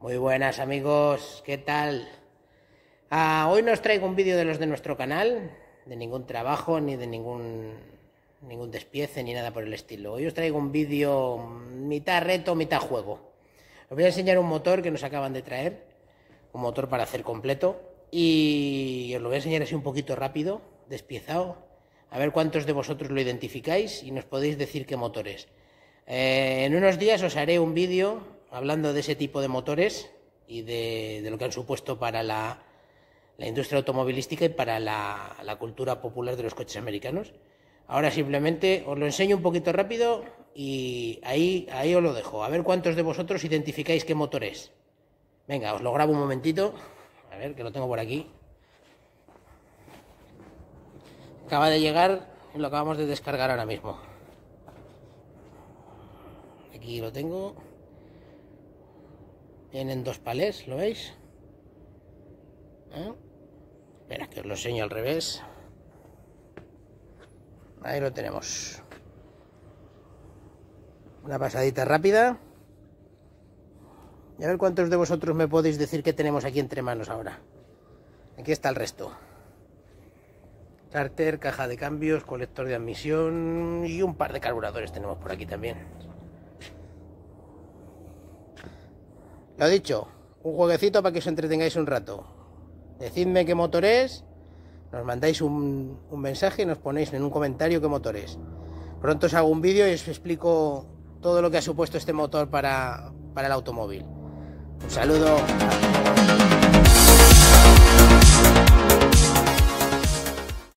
Muy buenas amigos, ¿qué tal? Ah, hoy nos os traigo un vídeo de los de nuestro canal, de ningún trabajo, ni de ningún, ningún despiece, ni nada por el estilo. Hoy os traigo un vídeo mitad reto, mitad juego. Os voy a enseñar un motor que nos acaban de traer, un motor para hacer completo, y os lo voy a enseñar así un poquito rápido, despiezado, a ver cuántos de vosotros lo identificáis y nos podéis decir qué motor es. Eh, en unos días os haré un vídeo hablando de ese tipo de motores y de, lo que han supuesto para la, industria automovilística y para la, cultura popular de los coches americanos. Ahora simplemente os lo enseño un poquito rápido y ahí, ahí os lo dejo. A ver cuántos de vosotros identificáis qué motor es. Venga, os lo grabo un momentito. A ver, que lo tengo por aquí. Acaba de llegar y lo acabamos de descargar ahora mismo. Aquí lo tengo. Tienen dos palés, ¿lo veis? ¿Eh? Espera, que os lo enseño al revés. Ahí lo tenemos. Una pasadita rápida. Y a ver cuántos de vosotros me podéis decir que tenemos aquí entre manos ahora. Aquí está el resto. Charter, caja de cambios, colector de admisión y un par de carburadores tenemos por aquí también. Lo dicho, un jueguecito para que os entretengáis un rato. Decidme qué motor es, nos mandáis un, mensaje y nos ponéis en un comentario qué motor es. Pronto os hago un vídeo y os explico todo lo que ha supuesto este motor para, para el automóvil. Un saludo.